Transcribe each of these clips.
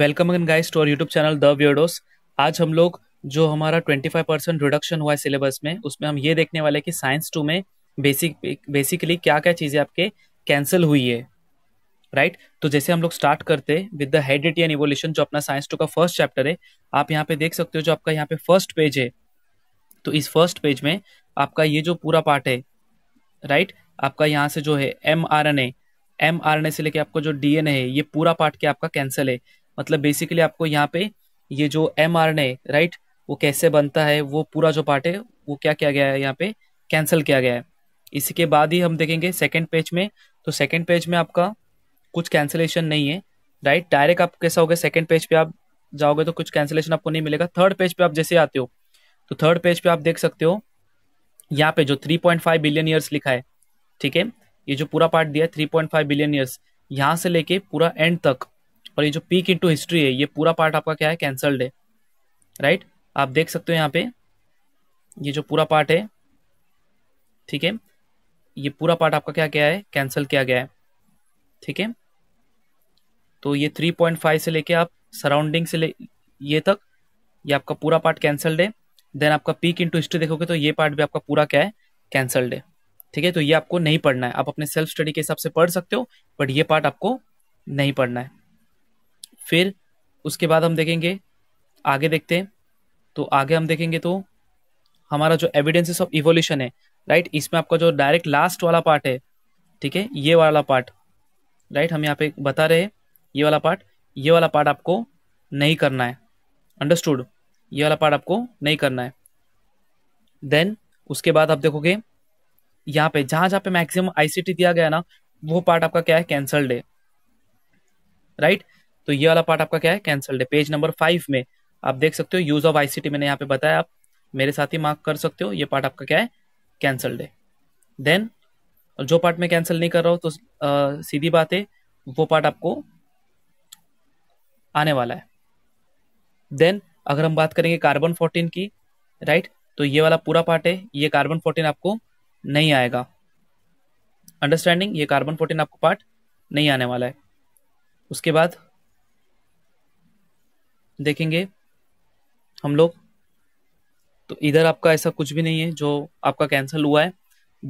Welcome again guys to YouTube channel the Weirdos आज हम लोग जो हमारा 25 परसेंट रिडक्शन हुआ है सिलेबस में उसमें हम ये देखने वाले कि साइंस टू में बेसिक बेसिकली क्या क्या चीज़ें आपके कैंसिल हुई है राइट right? तो जैसे हम लोग स्टार्ट करते with the heredity and evolution जो अपना साइंस टू का फर्स्ट चैप्टर है आप यहाँ पे देख सकते हो जो आपका यहाँ पे फर्स्ट पेज है तो इस फर्स्ट पेज में आपका ये जो पूरा पार्ट है राइट right? आपका यहाँ से जो है M R N M R N A से लेके आपको जो डी है ये पूरा पार्ट क्या आपका कैंसिल है मतलब बेसिकली आपको यहाँ पे ये जो एम आर राइट वो कैसे बनता है वो पूरा जो पार्ट है वो क्या किया गया है यहाँ पे कैंसिल किया गया है इसी के बाद ही हम देखेंगे सेकेंड पेज में तो सेकेंड पेज में आपका कुछ कैंसिलेशन नहीं है राइट डायरेक्ट आप कैसा हो गया सेकेंड पेज पे आप जाओगे तो कुछ कैंसिलेशन आपको नहीं मिलेगा थर्ड पेज पे आप जैसे आते हो तो थर्ड पेज पे आप देख सकते हो यहाँ पे जो 3.5 बिलियन ईयर्स लिखा है ठीक है ये जो पूरा पार्ट दिया है 3.5 बिलियन ईयर्स यहाँ से लेके पूरा एंड तक और ये जो पीक इंटू हिस्ट्री है ये पूरा पार्ट आपका क्या है कैंसल्ड है राइट आप देख सकते हो यहाँ पे ये जो पूरा पार्ट है ठीक है ये पूरा पार्ट आपका क्या क्या है कैंसिल किया गया है ठीक है तो ये 3.5 से लेके आप सराउंडिंग से ले ये तक ये आपका पूरा पार्ट कैंसल्ड है देन आपका पीक इनटू हिस्ट्री देखोगे तो ये पार्ट भी आपका पूरा क्या है कैंसल्ड है ठीक है तो ये आपको नहीं पढ़ना है आप अपने सेल्फ स्टडी के हिसाब से पढ़ सकते हो बट ये पार्ट आपको नहीं पढ़ना है फिर उसके बाद हम देखेंगे आगे देखते हैं तो आगे हम देखेंगे तो हमारा जो एविडेंसेस ऑफ इवोल्यूशन है राइट इसमें आपका जो डायरेक्ट लास्ट वाला पार्ट है ठीक है ये वाला पार्ट राइट हम यहाँ पे बता रहे हैं ये वाला पार्ट ये वाला पार्ट आपको नहीं करना है अंडरस्टूड ये वाला पार्ट आपको नहीं करना है देन उसके बाद आप देखोगे यहाँ पे जहां जहां पे मैक्सिमम आईसीटी दिया गया ना वो पार्ट आपका क्या है कैंसल्ड है राइट right? तो ये वाला पार्ट आपका क्या है कैंसल्ड है पेज नंबर फाइव में आप देख सकते हो यूज ऑफ आईसीटी मैंने यहाँ पे बताया आप मेरे साथ ही मार्क कर सकते हो ये पार्ट आपका क्या है कैंसल्ड है देन जो पार्ट में कैंसिल नहीं कर रहा हूँ तो आ, सीधी बात है वो पार्ट आपको आने वाला है देन अगर हम बात करेंगे कार्बन फोर्टीन की राइट तो ये वाला पूरा पार्ट है ये कार्बन फोर्टीन आपको नहीं आएगा अंडरस्टैंडिंग ये कार्बन फोर्टीन आपको पार्ट नहीं आने वाला है उसके बाद देखेंगे हम लोग तो इधर आपका ऐसा कुछ भी नहीं है जो आपका कैंसिल हुआ है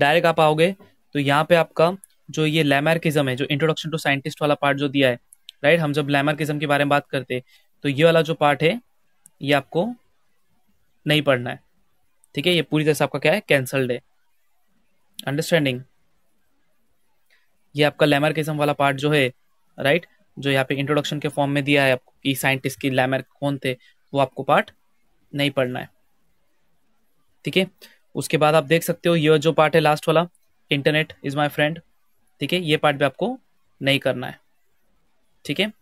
डायरेक्ट आप आओगे तो यहाँ पे आपका जो ये लैमार्किज्म है जो इंट्रोडक्शन टू साइंटिस्ट वाला पार्ट जो दिया है राइट हम जब लैमार्किज्म के बारे में बात करते तो ये वाला जो पार्ट है ये आपको नहीं पढ़ना है ठीक है ये पूरी तरह से आपका क्या है कैंसल्ड है अंडरस्टैंडिंग ये आपका लेमरकिज्म वाला पार्ट जो है राइट जो यहाँ पे इंट्रोडक्शन के फॉर्म में दिया है आपको कि साइंटिस्ट की लैमर कौन थे वो आपको पार्ट नहीं पढ़ना है ठीक है उसके बाद आप देख सकते हो यह जो पार्ट है लास्ट वाला इंटरनेट इज माई फ्रेंड ठीक है ये पार्ट भी आपको नहीं करना है ठीक है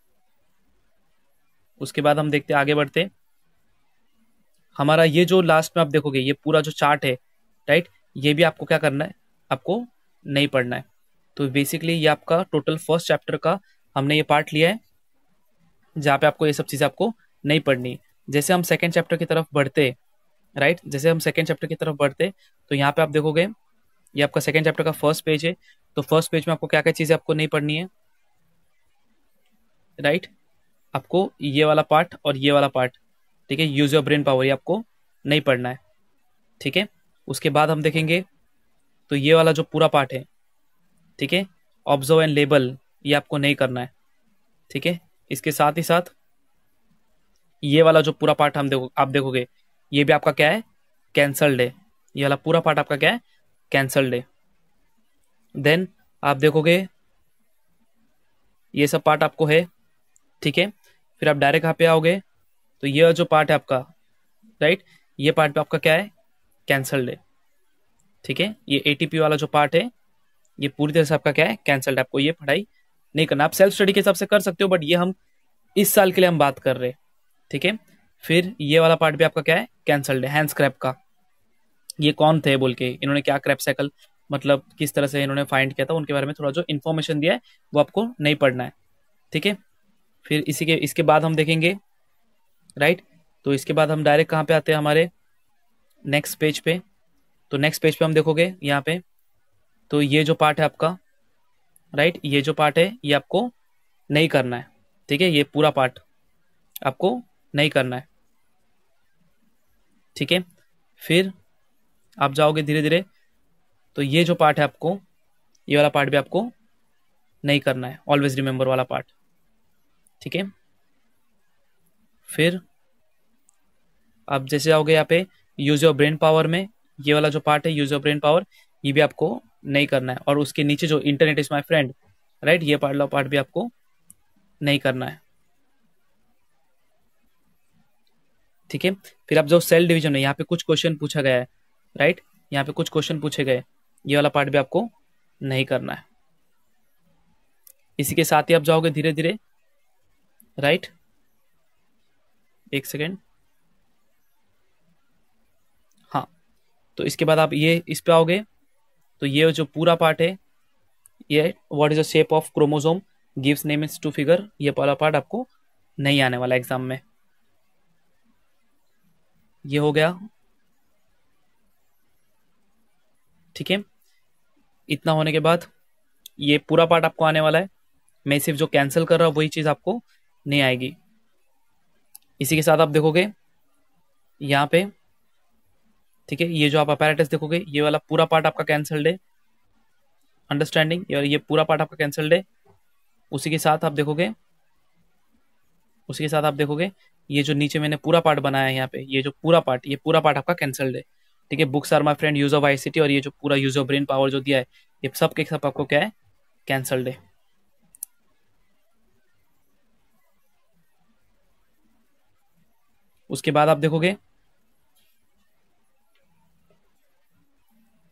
उसके बाद हम देखते आगे बढ़ते हमारा ये जो लास्ट में आप देखोगे ये पूरा जो चार्ट है राइट ये भी आपको क्या करना है आपको नहीं पढ़ना है तो बेसिकली ये आपका टोटल फर्स्ट चैप्टर का हमने ये पार्ट लिया है जहाँ पे आपको ये सब चीज़ें आपको नहीं पढ़नी जैसे हम सेकेंड चैप्टर की तरफ बढ़ते राइट जैसे हम सेकेंड चैप्टर की तरफ बढ़ते तो यहाँ पे आप देखोगे ये आपका सेकेंड चैप्टर का फर्स्ट पेज है तो फर्स्ट पेज में आपको क्या क्या चीज़ें आपको नहीं पढ़नी है राइट आपको ये वाला पार्ट और ये वाला पार्ट ठीक है यूज योर ब्रेन पावर ये आपको नहीं पढ़ना है ठीक है उसके बाद हम देखेंगे तो ये वाला जो पूरा पार्ट है ठीक है ऑब्जर्व एंड लेबल ये आपको नहीं करना है ठीक है इसके साथ ही साथ ये वाला जो पूरा पार्ट हम देखो आप देखोगे ये भी आपका क्या है कैंसल्ड है ये वाला पूरा पार्ट आपका क्या है कैंसल्ड है देन आप देखोगे ये सब पार्ट आपको है ठीक है फिर आप डायरेक्ट यहाँ पे आओगे तो ये जो पार्ट है आपका राइट ये पार्ट आपका क्या है कैंसल्ड है ठीक है ये एटीपी वाला जो पार्ट है ये पूरी तरह से आपका क्या है कैंसल्ड आपको ये पढ़ाई नहीं करना आप सेल्फ स्टडी के हिसाब से कर सकते हो बट ये हम इस साल के लिए हम बात कर रहे हैं ठीक है फिर ये वाला पार्ट भी आपका क्या है कैंसल्ड है हैंड स्क्रैप का ये कौन थे बोल के इन्होंने क्या क्रैप साइकिल मतलब किस तरह से इन्होंने फाइंड किया था उनके बारे में थोड़ा जो इन्फॉर्मेशन दिया है वो आपको नहीं पढ़ना है ठीक है फिर इसी के इसके बाद हम देखेंगे राइट तो इसके बाद हम डायरेक्ट कहाँ पे आते हैं हमारे नेक्स्ट पेज पे तो नेक्स्ट पेज पे हम देखोगे यहाँ पे तो ये जो पार्ट है आपका राइट ये जो पार्ट है ये आपको नहीं करना है ठीक है ये पूरा पार्ट आपको नहीं करना है ठीक है फिर आप जाओगे धीरे धीरे तो ये जो पार्ट है आपको ये वाला पार्ट भी आपको नहीं करना है ऑलवेज रिमेंबर वाला पार्ट ठीक है फिर आप जैसे आओगे यहाँ पे यूज योर ब्रेन पावर में ये वाला जो पार्ट है यूज योर ब्रेन पावर ये भी आपको नहीं करना है और उसके नीचे जो internet is my friend right ये पार्ट पार्ट भी आपको नहीं करना है ठीक है फिर आप जो सेल डिवीजन है यहाँ पे कुछ क्वेश्चन पूछा गया है राइट यहाँ पे कुछ क्वेश्चन पूछे गए ये वाला पार्ट भी आपको नहीं करना है इसी के साथ ही आप जाओगे धीरे धीरे राइट एक सेकेंड हाँ तो इसके बाद आप ये इस पे आओगे तो ये जो पूरा पार्ट है ये what is the shape of chromosome gives name is to figure ये पहला पार्ट आपको नहीं आने वाला एग्जाम में ये हो गया ठीक है इतना होने के बाद ये पूरा पार्ट आपको आने वाला है मैं सिर्फ जो कैंसिल कर रहा हूं वही चीज़ आपको नहीं आएगी इसी के साथ आप देखोगे यहां पे ठीक है ये जो आप अपैरेटस देखोगे ये वाला पूरा पार्ट आपका कैंसल्ड है अंडरस्टैंडिंग ये पूरा पार्ट आपका कैंसल्ड है उसी के साथ आप देखोगे उसी के साथ आप देखोगे ये जो नीचे मैंने पूरा पार्ट बनाया है यहाँ पे ये जो पूरा पार्ट ये पूरा पार्ट आपका कैंसल्ड है ठीक है books are my friend use of ICT और ये जो पूरा यूज ऑफ ब्रेन पावर जो दिया है ये सब के सब आपको क्या है कैंसल्ड है उसके बाद आप देखोगे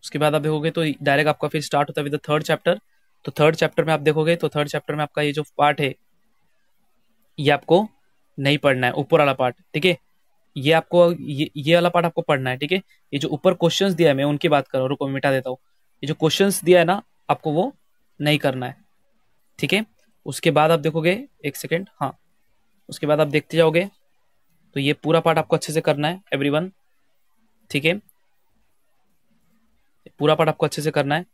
उसके बाद आप देखोगे तो डायरेक्ट आपका फिर स्टार्ट होता है विद थर्ड चैप्टर तो थर्ड चैप्टर में आप देखोगे तो थर्ड चैप्टर में आपका ये जो पार्ट है ये आपको नहीं पढ़ना है ऊपर वाला पार्ट ठीक है ये आपको ये ये वाला पार्ट आपको पढ़ना है ठीक है ये जो ऊपर क्वेश्चंस दिया है मैं उनकी बात कर रहा हूँ रुको मिटा देता हूँ ये जो क्वेश्चंस दिया है ना आपको वो नहीं करना है ठीक है उसके बाद आप देखोगे एक सेकेंड हाँ उसके बाद आप देखते जाओगे तो ये पूरा पार्ट आपको अच्छे से करना है एवरीवन ठीक है पूरा पार्ट आपको अच्छे से करना है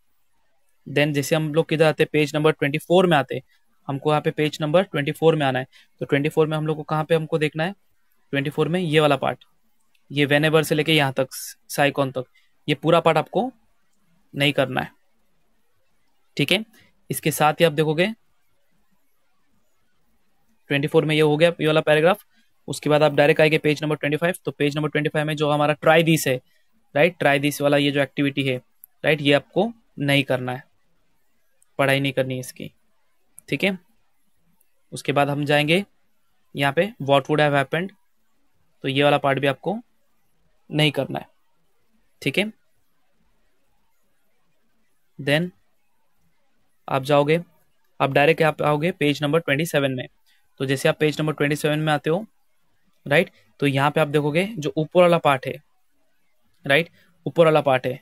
देन जैसे हम लोग किधर आते पेज नंबर ट्वेंटी फोर में आते हमको यहाँ पे पेज नंबर ट्वेंटी फोर में आना है तो ट्वेंटी फोर में हम लोग को कहाँ पे हमको देखना है ट्वेंटी फोर में ये वाला पार्ट ये वेनेबर से लेके यहाँ तक साइकॉन तक ये पूरा पार्ट आपको नहीं करना है ठीक है इसके साथ ही आप देखोगे ट्वेंटी फोर में ये हो गया ये वाला पैराग्राफ उसके बाद आप डायरेक्ट आएंगे पेज नंबर ट्वेंटी फाइव तो पेज नंबर ट्वेंटी फाइव में जो हमारा ट्राई दिस है राइट ट्राई दिस वाला ये जो एक्टिविटी है राइट ये आपको नहीं करना है पढ़ाई नहीं करनी इसकी ठीक है उसके बाद हम जाएंगे यहाँ पे वॉट वुड हैव हैपेंड तो ये वाला पार्ट भी आपको नहीं करना है ठीक है देन आप जाओगे आप डायरेक्ट आप आओगे पेज नंबर ट्वेंटी सेवन में तो जैसे आप पेज नंबर ट्वेंटी सेवन में आते हो राइट तो यहाँ पे आप देखोगे जो ऊपर वाला पार्ट है राइट ऊपर वाला पार्ट है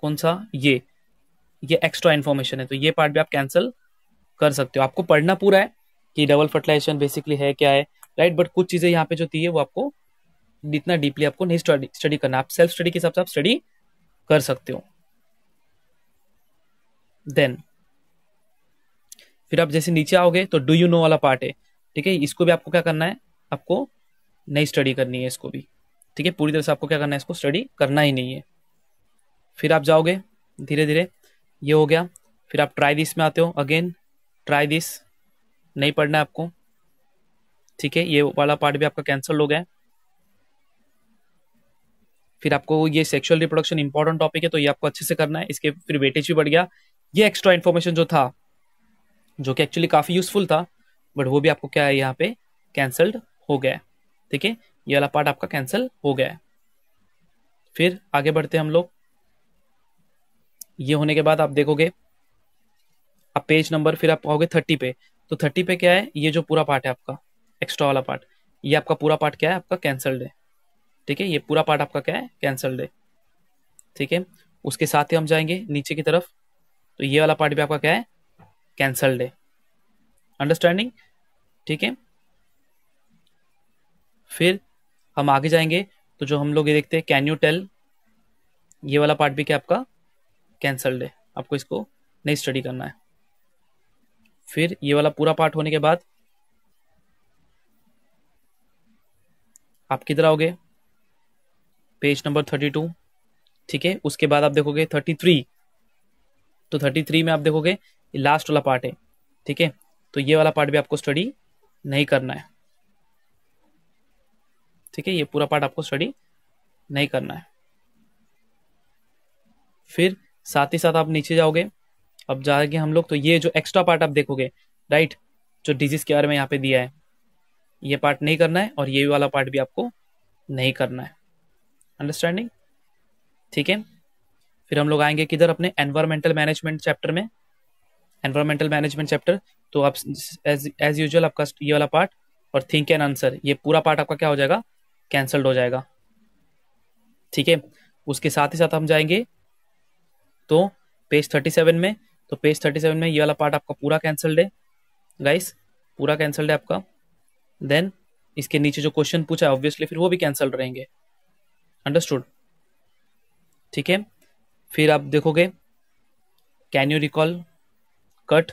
कौन सा ये ये एक्स्ट्रा इन्फॉर्मेशन है तो ये पार्ट भी आप कैंसिल कर सकते हो आपको पढ़ना पूरा है कि डबल फर्टिलाइजेशन बेसिकली है क्या है राइट बट कुछ चीज़ें यहाँ पे जो थी है वो आपको इतना डीपली आपको नहीं स्टडी स्टडी करना आप सेल्फ स्टडी के हिसाब से आप स्टडी कर सकते हो देन फिर आप जैसे नीचे आओगे तो डू यू नो वाला पार्ट है ठीक है इसको भी आपको क्या करना है आपको नहीं स्टडी करनी है इसको भी ठीक है पूरी तरह से आपको क्या करना है इसको स्टडी करना ही नहीं है फिर आप जाओगे धीरे धीरे ये हो गया फिर आप ट्राई दिस में आते हो अगेन ट्राई दिस नहीं पढ़ना है आपको ठीक है ये वाला पार्ट भी आपका कैंसल हो गया फिर आपको ये सेक्सुअल रिप्रोडक्शन इंपॉर्टेंट टॉपिक है तो ये आपको अच्छे से करना है इसके फिर वेटेज भी बढ़ गया ये एक्स्ट्रा इन्फॉर्मेशन जो था जो कि एक्चुअली काफ़ी यूजफुल था बट वो भी आपको क्या है यहाँ पे कैंसल्ड हो गया ठीक है ये वाला पार्ट आपका कैंसल हो गया है फिर आगे बढ़ते हम लोग ये होने के बाद आप देखोगे आप पेज नंबर फिर आप कहोगे थर्टी पे तो थर्टी पे क्या है ये जो पूरा पार्ट है आपका एक्स्ट्रा वाला पार्ट ये आपका पूरा पार्ट क्या है आपका कैंसल्ड है ठीक है ये पूरा पार्ट आपका क्या है कैंसल्ड है ठीक है उसके साथ ही हम जाएंगे नीचे की तरफ तो ये वाला पार्ट भी आपका क्या है कैंसल्ड है अंडरस्टैंडिंग ठीक है फिर हम आगे जाएंगे तो जो हम लोग ये देखते हैं कैन यू टेल ये वाला पार्ट भी क्या आपका कैंसल्ड है आपको इसको नहीं स्टडी करना है फिर ये वाला पूरा पार्ट होने के बाद आप किधर आओगे पेज नंबर थर्टी टू ठीक है उसके बाद आप देखोगे थर्टी थ्री तो थर्टी थ्री में आप देखोगे लास्ट वाला पार्ट है ठीक है तो ये वाला पार्ट भी आपको स्टडी नहीं करना है ठीक है ये पूरा पार्ट आपको स्टडी नहीं करना है फिर साथ ही साथ आप नीचे जाओगे अब जाएंगे हम लोग तो ये जो एक्स्ट्रा पार्ट आप देखोगे राइट जो डिजीज के बारे में यहाँ पे दिया है ये पार्ट नहीं करना है और ये वाला पार्ट भी आपको नहीं करना है अंडरस्टैंडिंग ठीक है फिर हम लोग आएंगे किधर अपने एनवायरमेंटल मैनेजमेंट चैप्टर में एनवायरमेंटल मैनेजमेंट चैप्टर तो आप एज यूजल आपका ये वाला पार्ट और थिंक एंड आंसर ये पूरा पार्ट आपका क्या हो जाएगा कैंसल्ड हो जाएगा ठीक है उसके साथ ही साथ हम जाएंगे तो पेज थर्टी सेवन में तो पेज थर्टी सेवन में ये वाला पार्ट आपका पूरा कैंसल्ड है गाइस पूरा कैंसल्ड है आपका देन इसके नीचे जो क्वेश्चन पूछा ऑब्वियसली फिर वो भी कैंसल्ड रहेंगे अंडरस्टूड ठीक है फिर आप देखोगे कैन यू रिकॉल कट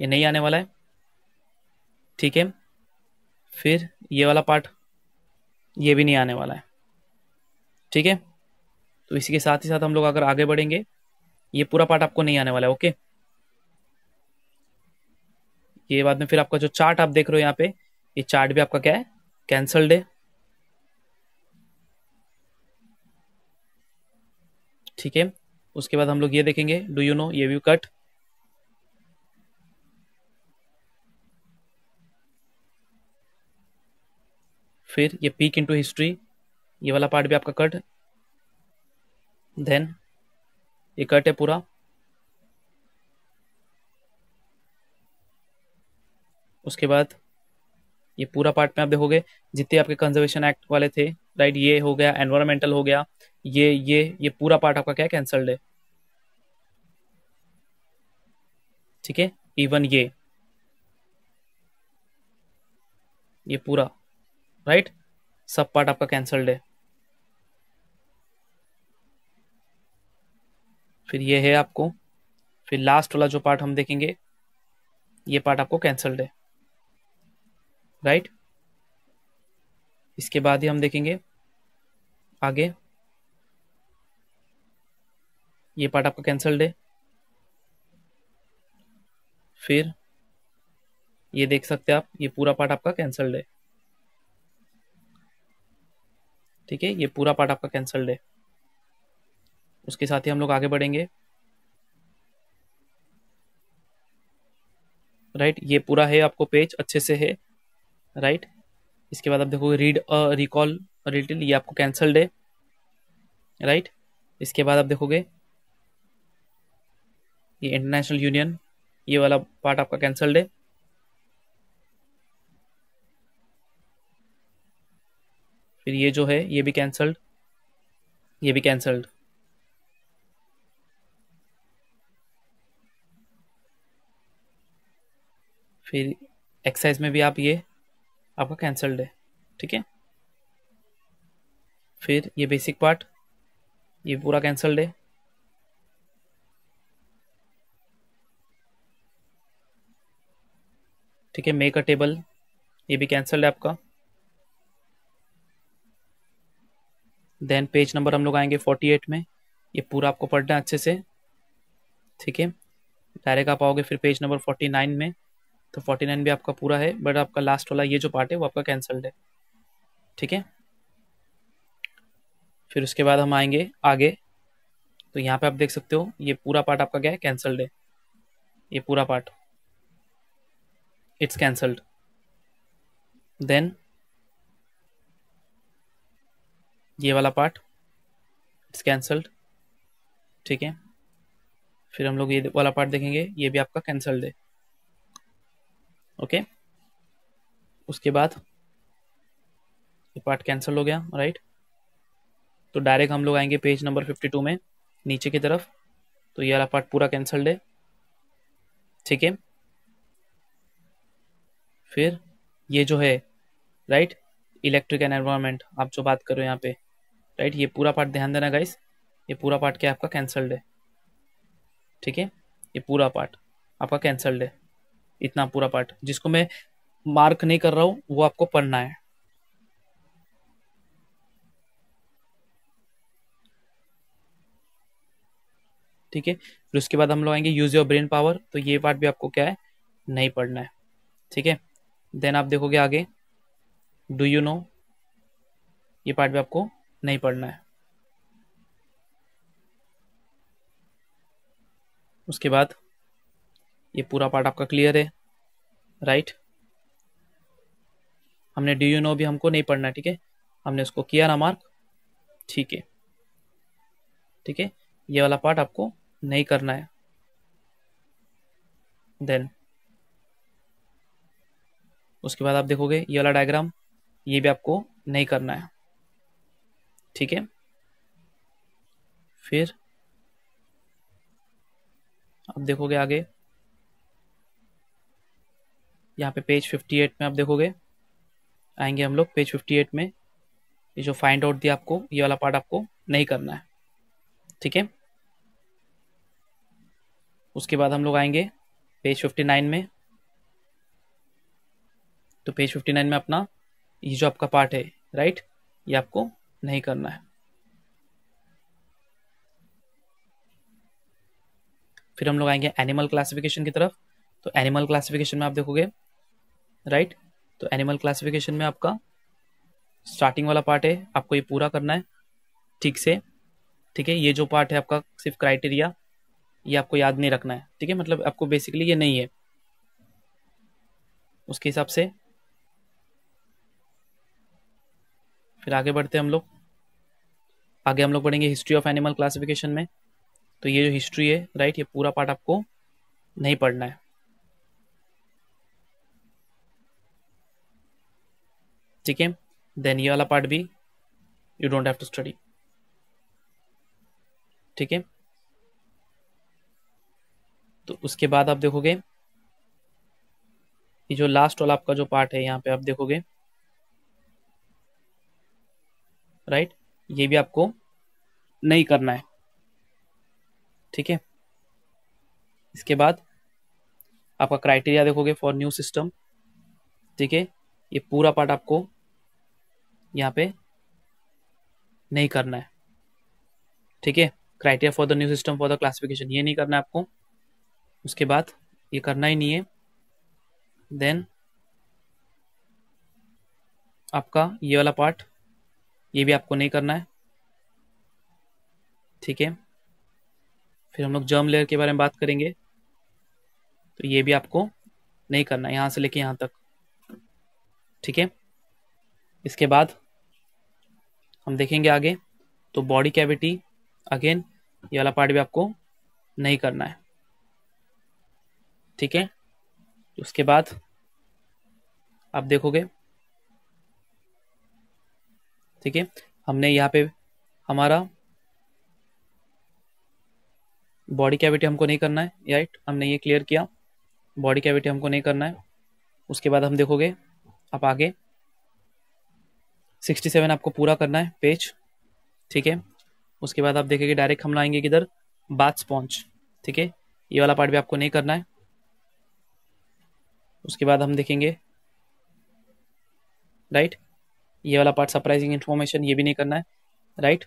ये नहीं आने वाला है ठीक है फिर ये वाला पार्ट ये भी नहीं आने वाला है ठीक है तो इसी के साथ ही साथ हम लोग अगर आगे बढ़ेंगे ये पूरा पार्ट आपको नहीं आने वाला है ओके ये बाद में फिर आपका जो चार्ट आप देख रहे हो यहाँ पे ये चार्ट भी आपका क्या है कैंसल्ड है ठीक है उसके बाद हम लोग ये देखेंगे डू यू नो ये व्यू कट फिर ये पीक इनटू हिस्ट्री ये वाला पार्ट भी आपका कट देन ये कट है पूरा उसके बाद ये पूरा पार्ट में आप देखोगे जितने आपके कंजर्वेशन एक्ट वाले थे राइट ये हो गया एनवायरमेंटल हो गया ये ये ये पूरा पार्ट आपका क्या है कैंसल्ड है ठीक है इवन ये ये पूरा राइट सब पार्ट आपका कैंसल्ड है फिर ये है आपको फिर लास्ट वाला जो पार्ट हम देखेंगे ये पार्ट आपको कैंसल्ड है राइट इसके बाद ही हम देखेंगे आगे ये पार्ट आपका कैंसल्ड है फिर ये देख सकते हैं आप ये पूरा पार्ट आपका कैंसल्ड है ठीक है ये पूरा पार्ट आपका कैंसल्ड है उसके साथ ही हम लोग आगे बढ़ेंगे राइट ये पूरा है आपको पेज अच्छे से है राइट इसके बाद आप देखोगे रीड रिकॉल रिटेल ये आपको कैंसल्ड है राइट इसके बाद आप देखोगे ये इंटरनेशनल यूनियन ये वाला पार्ट आपका कैंसल्ड है फिर ये जो है ये भी कैंसल्ड ये भी कैंसल्ड फिर एक्सरसाइज में भी आप ये आपका कैंसल्ड है ठीक है फिर ये बेसिक पार्ट ये पूरा कैंसल्ड है ठीक है मेक अ टेबल ये भी कैंसल्ड है आपका देन पेज नंबर हम लोग आएंगे फोर्टी एट में ये पूरा आपको पढ़ना है अच्छे से ठीक है डायरेक्ट आप आओगे फिर पेज नंबर फोर्टी नाइन में तो फोर्टी नाइन भी आपका पूरा है बट आपका लास्ट वाला ये जो पार्ट है वो आपका कैंसल्ड है ठीक है फिर उसके बाद हम आएंगे आगे तो यहाँ पे आप देख सकते हो ये पूरा पार्ट आपका क्या है कैंसल्ड है ये पूरा पार्ट इट्स कैंसल्ड देन ये वाला पार्ट इट्स कैंसल्ड ठीक है फिर हम लोग ये वाला पार्ट देखेंगे ये भी आपका कैंसल्ड है ओके उसके बाद ये पार्ट कैंसिल हो गया राइट तो डायरेक्ट हम लोग आएंगे पेज नंबर फिफ्टी टू में नीचे की तरफ तो ये वाला पार्ट पूरा कैंसल्ड है ठीक है फिर ये जो है राइट इलेक्ट्रिक एंड एनवायरमेंट आप जो बात करो यहाँ पे राइट ये पूरा पार्ट ध्यान देना गाइस ये पूरा पार्ट क्या आपका कैंसल्ड है ठीक है ये पूरा पार्ट आपका कैंसल्ड है इतना पूरा पार्ट जिसको मैं मार्क नहीं कर रहा हूं वो आपको पढ़ना है ठीक है फिर उसके बाद हम लोग आएंगे यूज योर ब्रेन पावर तो ये पार्ट भी आपको क्या है नहीं पढ़ना है ठीक है देन आप देखोगे आगे डू यू नो ये पार्ट भी आपको नहीं पढ़ना है उसके बाद ये पूरा पार्ट आपका क्लियर है राइट हमने डी यू नो भी हमको नहीं पढ़ना ठीक है हमने उसको किया ना मार्क ठीक है ठीक है ये वाला पार्ट आपको नहीं करना है देन उसके बाद आप देखोगे ये वाला डायग्राम ये भी आपको नहीं करना है ठीक है फिर आप देखोगे आगे यहाँ पे पेज 58 में आप देखोगे आएंगे हम लोग पेज 58 में ये जो फाइंड आउट दिया आपको ये वाला पार्ट आपको नहीं करना है ठीक है उसके बाद हम लोग आएंगे पेज 59 में तो पेज 59 में अपना ये जो आपका पार्ट है राइट ये आपको नहीं करना है फिर हम लोग आएंगे एनिमल क्लासिफिकेशन की तरफ तो एनिमल क्लासिफिकेशन में आप देखोगे राइट तो एनिमल क्लासिफिकेशन में आपका स्टार्टिंग वाला पार्ट है आपको ये पूरा करना है ठीक से ठीक है ये जो पार्ट है आपका सिर्फ क्राइटेरिया ये आपको याद नहीं रखना है ठीक है मतलब आपको बेसिकली ये नहीं है उसके हिसाब से फिर आगे बढ़ते हैं हम लोग आगे हम लोग बढ़ेंगे हिस्ट्री ऑफ एनिमल क्लासिफिकेशन में तो ये जो हिस्ट्री है राइट ये पूरा पार्ट आपको नहीं पढ़ना है ठीक है देन ये वाला पार्ट भी you don't have to study ठीक है तो उसके बाद आप देखोगे ये जो लास्ट वाला आपका जो पार्ट है यहाँ पे आप देखोगे राइट ये भी आपको नहीं करना है ठीक है इसके बाद आपका क्राइटेरिया देखोगे फॉर न्यू सिस्टम ठीक है ये पूरा पार्ट आपको यहाँ पे नहीं करना है ठीक है criteria for the new system for the classification ये नहीं करना है आपको उसके बाद ये करना ही नहीं है देन आपका ये वाला पार्ट ये भी आपको नहीं करना है ठीक है फिर हम लोग जर्म लेयर के बारे में बात करेंगे तो ये भी आपको नहीं करना है यहाँ से लेके यहाँ तक ठीक है इसके बाद हम देखेंगे आगे तो बॉडी कैविटी अगेन ये वाला पार्ट भी आपको नहीं करना है ठीक है उसके बाद आप देखोगे ठीक है हमने यहाँ पे हमारा बॉडी कैविटी हमको नहीं करना है राइट हमने ये क्लियर किया बॉडी कैविटी हमको नहीं करना है उसके बाद हम देखोगे आप आगे सिक्सटी सेवन आपको पूरा करना है पेज ठीक है उसके बाद आप देखेंगे डायरेक्ट हम लाएंगे किधर बाथ स्पॉन्च ठीक है ये वाला पार्ट भी आपको नहीं करना है उसके बाद हम देखेंगे राइट ये वाला पार्ट सरप्राइजिंग इन्फॉर्मेशन ये भी नहीं करना है राइट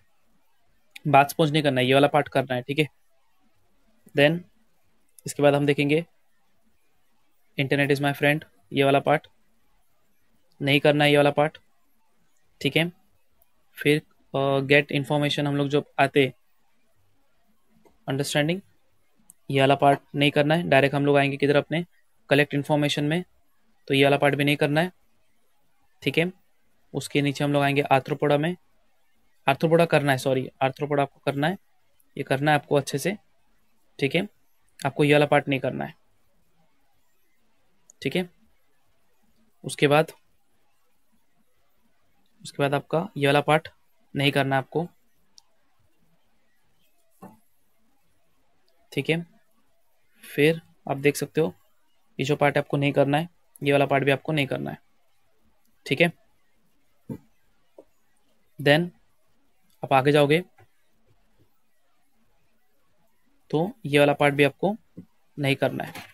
बात स्पॉन्च नहीं करना है ये वाला पार्ट करना है ठीक है देन इसके बाद हम देखेंगे इंटरनेट इज़ माई फ्रेंड ये वाला पार्ट नहीं करना है ये वाला पार्ट ठीक है फिर गेट इन्फॉर्मेशन हम लोग जो आते अंडरस्टैंडिंग ये वाला पार्ट नहीं करना है डायरेक्ट हम लोग आएंगे किधर अपने कलेक्ट इन्फॉर्मेशन में तो ये वाला पार्ट भी नहीं करना है ठीक है उसके नीचे हम लोग आएंगे आर्थ्रोपोडा में आर्थ्रोपोडा करना है सॉरी आर्थ्रोपोडा आपको करना है ये करना है आपको अच्छे से ठीक है आपको ये वाला पार्ट नहीं करना है ठीक है उसके बाद उसके बाद आपका ये वाला पार्ट नहीं करना है आपको ठीक है फिर आप देख सकते हो ये जो पार्ट आपको नहीं करना है ये वाला पार्ट भी आपको नहीं करना है ठीक है देन आप आगे जाओगे तो ये वाला पार्ट भी आपको नहीं करना है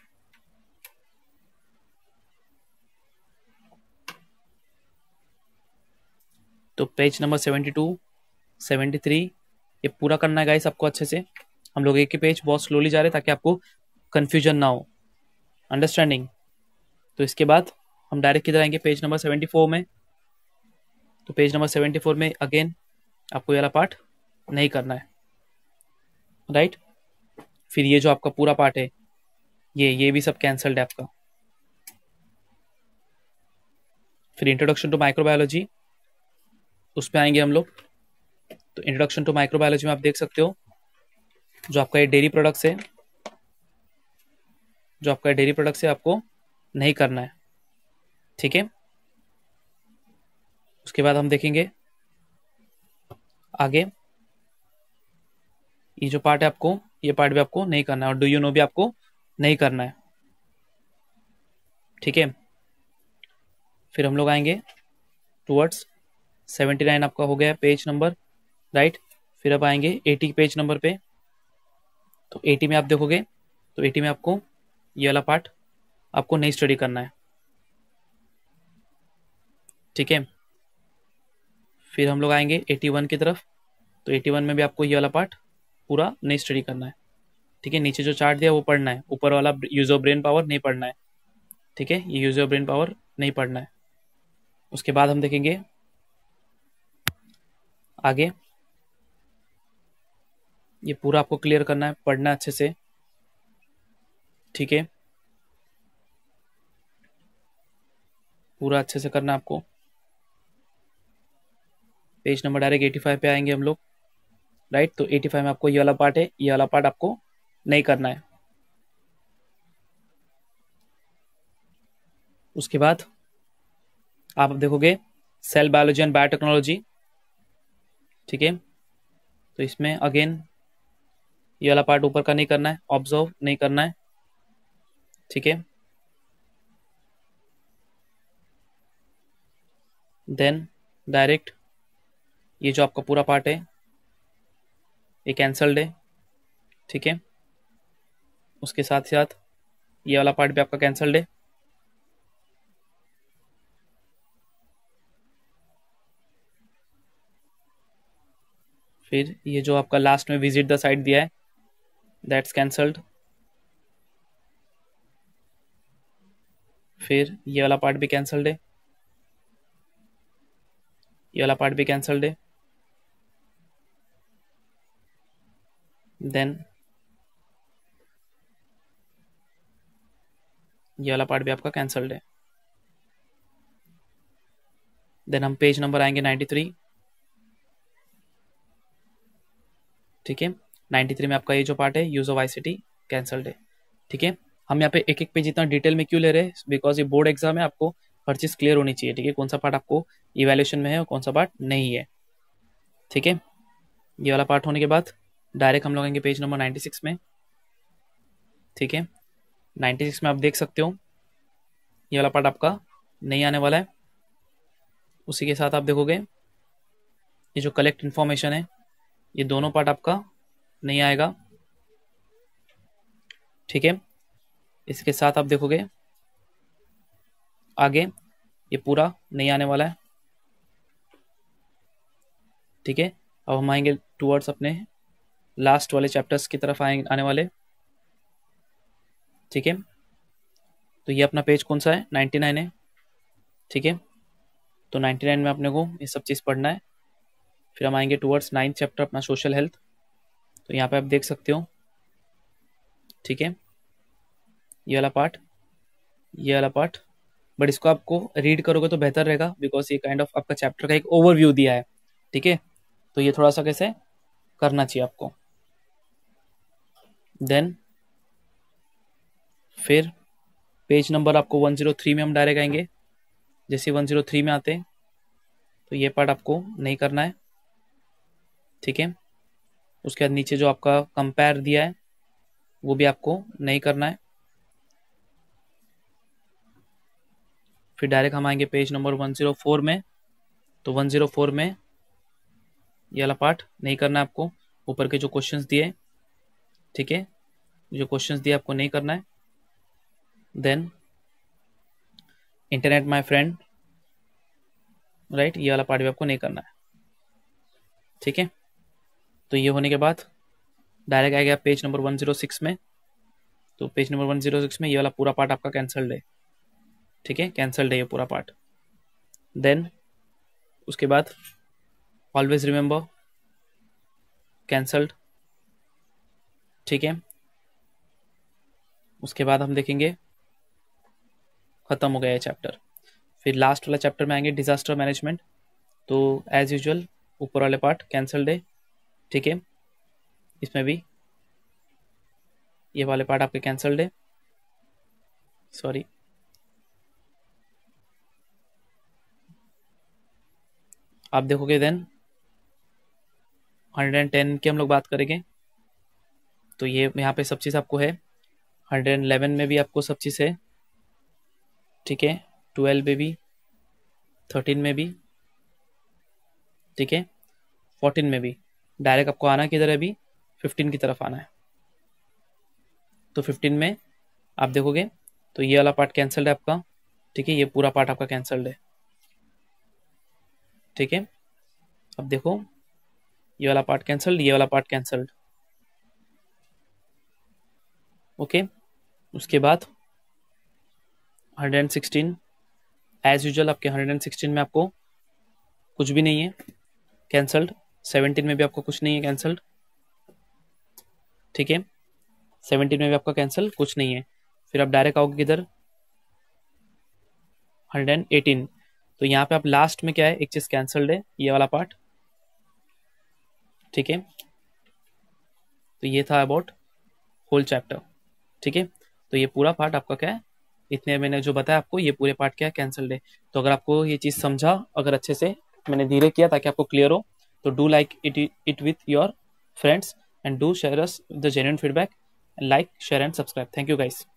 तो page number seventy two seventy three ये पूरा करना है गाइस आपको अच्छे से हम लोग एक ही पेज बहुत स्लोली जा रहे हैं ताकि आपको कन्फ्यूजन ना हो अंडरस्टैंडिंग तो इसके बाद हम डायरेक्ट किधर आएंगे पेज नंबर सेवेंटी फोर में तो पेज नंबर सेवेंटी फोर में अगेन आपको ये वाला पार्ट नहीं करना है राइट फिर ये जो आपका पूरा पार्ट है ये ये भी सब कैंसल्ड है आपका फिर इंट्रोडक्शन टू माइक्रोबायोलॉजी उस पर आएंगे हम लोग तो इंट्रोडक्शन टू माइक्रोबायोलॉजी में आप देख सकते हो जो आपका ये डेयरी प्रोडक्ट्स है जो आपका डेयरी प्रोडक्ट्स है आपको नहीं करना है ठीक है उसके बाद हम देखेंगे आगे ये जो पार्ट है आपको ये पार्ट भी आपको नहीं करना है और डू यू नो भी आपको नहीं करना है ठीक है फिर हम लोग आएंगे टूवर्ड्स सेवेंटी नाइन आपका हो गया पेज नंबर राइट फिर आप आएंगे एटी पेज नंबर पे तो एटी में आप देखोगे तो एटी में आपको ये वाला पार्ट आपको नहीं स्टडी करना है ठीक है फिर हम लोग आएंगे एटी वन की तरफ तो एटी वन में भी आपको ये वाला पार्ट पूरा नहीं स्टडी करना है ठीक है नीचे जो चार्ट दिया वो पढ़ना है ऊपर वाला यूज ऑफ ब्रेन पावर नहीं पढ़ना है ठीक है ये यूज ऑफ ब्रेन पावर नहीं पढ़ना है उसके बाद हम देखेंगे आगे ये पूरा आपको क्लियर करना है पढ़ना अच्छे से ठीक है पूरा अच्छे से करना आपको page number direct eighty five पे आएंगे हम लोग राइट तो एटी फाइव में आपको ये वाला पार्ट है ये वाला पार्ट आपको नहीं करना है उसके बाद आप देखोगे सेल बायोलॉजी एंड बायोटेक्नोलॉजी ठीक है तो इसमें अगेन ये वाला पार्ट ऊपर का नहीं करना है ऑब्जर्व नहीं करना है ठीक है देन डायरेक्ट ये जो आपका पूरा पार्ट है ये कैंसल्ड है ठीक है उसके साथ साथ ये वाला पार्ट भी आपका कैंसल्ड है फिर ये जो आपका लास्ट में विजिट द साइट दिया है दैट्स कैंसल्ड फिर ये वाला पार्ट भी कैंसल्ड है ये वाला पार्ट भी कैंसल्ड है देन ये वाला पार्ट भी आपका कैंसल्ड है देन हम पेज नंबर आएंगे नाइन्टी थ्री ठीक है थ्री में आपका ये जो पार्ट है use of I C T cancelled है ठीक है हम यहाँ पे एक एक पेज इतना डिटेल में क्यों ले रहे हैं बिकॉज ये बोर्ड एग्जाम है आपको हर चीज़ क्लियर होनी चाहिए ठीक है कौन सा पार्ट आपको इवेल्यूशन में है और कौन सा पार्ट नहीं है ठीक है ये वाला पार्ट होने के बाद डायरेक्ट हम लोग आएंगे पेज नंबर 96 में ठीक है 96 में आप देख सकते हो ये वाला पार्ट आपका नहीं आने वाला है उसी के साथ आप देखोगे ये जो कलेक्ट इन्फॉर्मेशन है ये दोनों पार्ट आपका नहीं आएगा ठीक है इसके साथ आप देखोगे आगे ये पूरा नहीं आने वाला है ठीक है अब हम आएंगे टूवर्ड्स अपने लास्ट वाले चैप्टर्स की तरफ आएंगे आने वाले ठीक है तो ये अपना पेज कौन सा है नाइन्टी नाइन है ठीक है तो नाइन्टी नाइन में अपने को ये सब चीज़ पढ़ना है फिर हम आएंगे टूवर्ड्स नाइन्थ चैप्टर अपना सोशल हेल्थ तो यहाँ पे आप देख सकते हो ठीक है ये वाला पार्ट ये वाला पार्ट बट इसको आपको रीड करोगे तो बेहतर रहेगा बिकॉज ये काइंड ऑफ आपका चैप्टर का एक ओवरव्यू दिया है ठीक है तो ये थोड़ा सा कैसे करना चाहिए आपको देन फिर पेज नंबर आपको 103 में हम डायरेक्ट आएंगे जैसे 103 में आते हैं तो ये पार्ट आपको नहीं करना है ठीक है उसके बाद नीचे जो आपका कंपेयर दिया है वो भी आपको नहीं करना है फिर डायरेक्ट हम आएंगे पेज नंबर 104 में तो 104 में ये वाला पार्ट नहीं करना है आपको ऊपर के जो क्वेश्चंस दिए ठीक है जो क्वेश्चंस दिए आपको नहीं करना है then internet my friend right ये वाला पार्ट भी आपको नहीं करना है ठीक है तो ये होने के बाद डायरेक्ट आ गया page number one zero six में तो page number one zero six में ये वाला पूरा पार्ट आपका कैंसल्ड है ठीक है कैंसल्ड है ये पूरा पार्ट देन उसके बाद ऑलवेज रिमेंबर कैंसल्ड ठीक है उसके बाद हम देखेंगे ख़त्म हो गया ये चैप्टर फिर लास्ट वाला चैप्टर में आएंगे डिज़ास्टर मैनेजमेंट तो एज यूजल ऊपर वाले पार्ट कैंसल्ड है ठीक है इसमें भी ये वाले पार्ट आपके कैंसल्ड है सॉरी आप देखोगे देन 110 की हम लोग बात करेंगे तो ये यहाँ पे सब चीज़ आपको है 111 में भी आपको सब चीज़ है ठीक है 12 में भी 13 में भी ठीक है 14 में भी डायरेक्ट आपको आना किधर है अभी फिफ्टीन की तरफ आना है तो फिफ्टीन में आप देखोगे तो ये वाला पार्ट कैंसल्ड है आपका ठीक है ये पूरा पार्ट आपका कैंसल्ड है ठीक है अब देखो ये वाला पार्ट कैंसल्ड ये वाला पार्ट कैंसल्ड ओके उसके बाद 116 एज यूजल आपके 116 में आपको कुछ भी नहीं है कैंसल्ड सेवनटीन में भी आपका कुछ नहीं है कैंसल्ड ठीक है सेवनटीन में भी आपका कैंसल कुछ नहीं है फिर आप डायरेक्ट आओगे किधर हंड्रेड एंड एटीन तो यहाँ पे आप लास्ट में क्या है एक चीज कैंसल्ड है ये वाला पार्ट ठीक है तो ये था अबाउट होल चैप्टर ठीक है तो ये पूरा पार्ट आपका क्या है इतने मैंने जो बताया आपको ये पूरे पार्ट क्या है कैंसल्ड है तो अगर आपको ये चीज़ समझा अगर अच्छे से मैंने धीरे किया ताकि आपको क्लियर हो so do like it it with your friends and do share us the genuine feedback like share and subscribe thank you guys